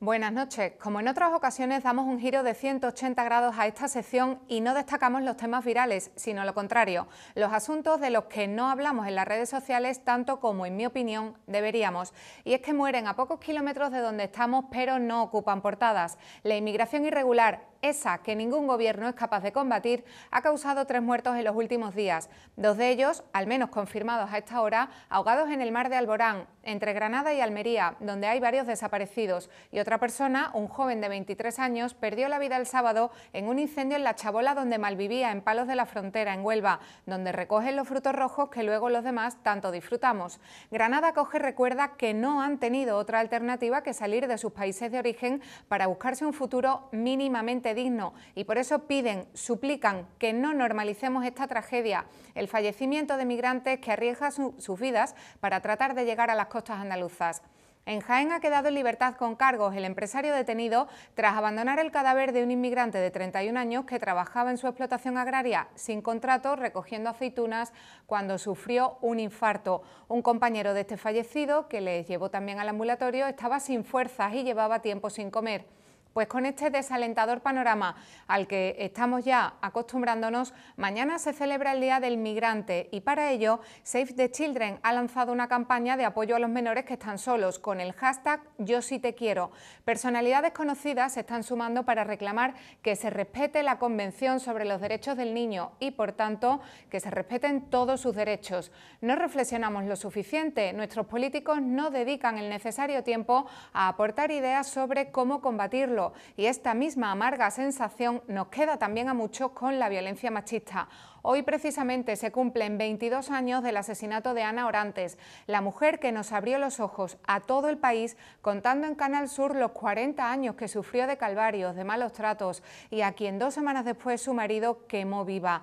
Buenas noches. Como en otras ocasiones damos un giro de 180 grados a esta sección y no destacamos los temas virales, sino lo contrario, los asuntos de los que no hablamos en las redes sociales tanto como, en mi opinión, deberíamos. Y es que mueren a pocos kilómetros de donde estamos, pero no ocupan portadas. La inmigración irregular esa que ningún gobierno es capaz de combatir, ha causado tres muertos en los últimos días, dos de ellos, al menos confirmados a esta hora, ahogados en el mar de Alborán, entre Granada y Almería, donde hay varios desaparecidos, y otra persona, un joven de 23 años, perdió la vida el sábado en un incendio en la Chabola donde malvivía, en Palos de la Frontera, en Huelva, donde recogen los frutos rojos que luego los demás tanto disfrutamos. Granada Coge recuerda que no han tenido otra alternativa que salir de sus países de origen para buscarse un futuro mínimamente digno y por eso piden, suplican que no normalicemos esta tragedia, el fallecimiento de migrantes que arriesgan sus vidas para tratar de llegar a las costas andaluzas. En Jaén ha quedado en libertad con cargos el empresario detenido tras abandonar el cadáver de un inmigrante de 31 años que trabajaba en su explotación agraria sin contrato recogiendo aceitunas cuando sufrió un infarto. Un compañero de este fallecido, que le llevó también al ambulatorio, estaba sin fuerzas y llevaba tiempo sin comer. Pues con este desalentador panorama al que estamos ya acostumbrándonos, mañana se celebra el Día del Migrante y para ello Save the Children ha lanzado una campaña de apoyo a los menores que están solos con el hashtag Yo sí te quiero. Personalidades conocidas se están sumando para reclamar que se respete la Convención sobre los Derechos del Niño y, por tanto, que se respeten todos sus derechos. No reflexionamos lo suficiente, nuestros políticos no dedican el necesario tiempo a aportar ideas sobre cómo combatirlo y esta misma amarga sensación nos queda también a muchos con la violencia machista. Hoy precisamente se cumplen 22 años del asesinato de Ana Orantes, la mujer que nos abrió los ojos a todo el país contando en Canal Sur los 40 años que sufrió de calvarios, de malos tratos y a quien dos semanas después su marido quemó viva.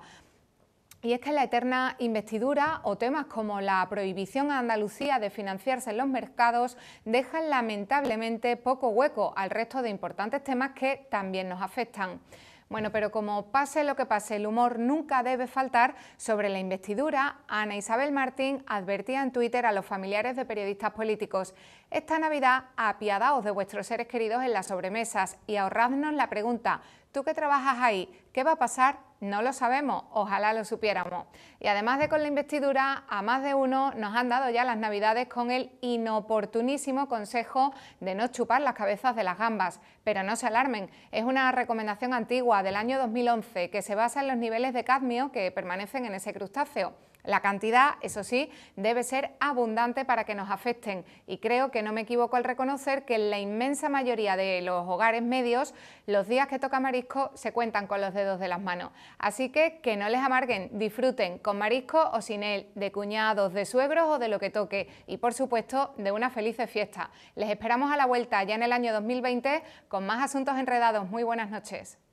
Y es que la eterna investidura o temas como la prohibición a Andalucía de financiarse en los mercados dejan lamentablemente poco hueco al resto de importantes temas que también nos afectan. Bueno, pero como pase lo que pase, el humor nunca debe faltar. Sobre la investidura, Ana Isabel Martín advertía en Twitter a los familiares de periodistas políticos. Esta Navidad, apiadaos de vuestros seres queridos en las sobremesas y ahorradnos la pregunta, Tú que trabajas ahí, ¿qué va a pasar? No lo sabemos, ojalá lo supiéramos. Y además de con la investidura, a más de uno nos han dado ya las navidades con el inoportunísimo consejo de no chupar las cabezas de las gambas. Pero no se alarmen, es una recomendación antigua del año 2011 que se basa en los niveles de cadmio que permanecen en ese crustáceo. La cantidad, eso sí, debe ser abundante para que nos afecten y creo que no me equivoco al reconocer que en la inmensa mayoría de los hogares medios los días que toca marisco se cuentan con los dedos de las manos. Así que que no les amarguen, disfruten con marisco o sin él, de cuñados, de suegros o de lo que toque y por supuesto de una feliz fiesta. Les esperamos a la vuelta ya en el año 2020 con más asuntos enredados. Muy buenas noches.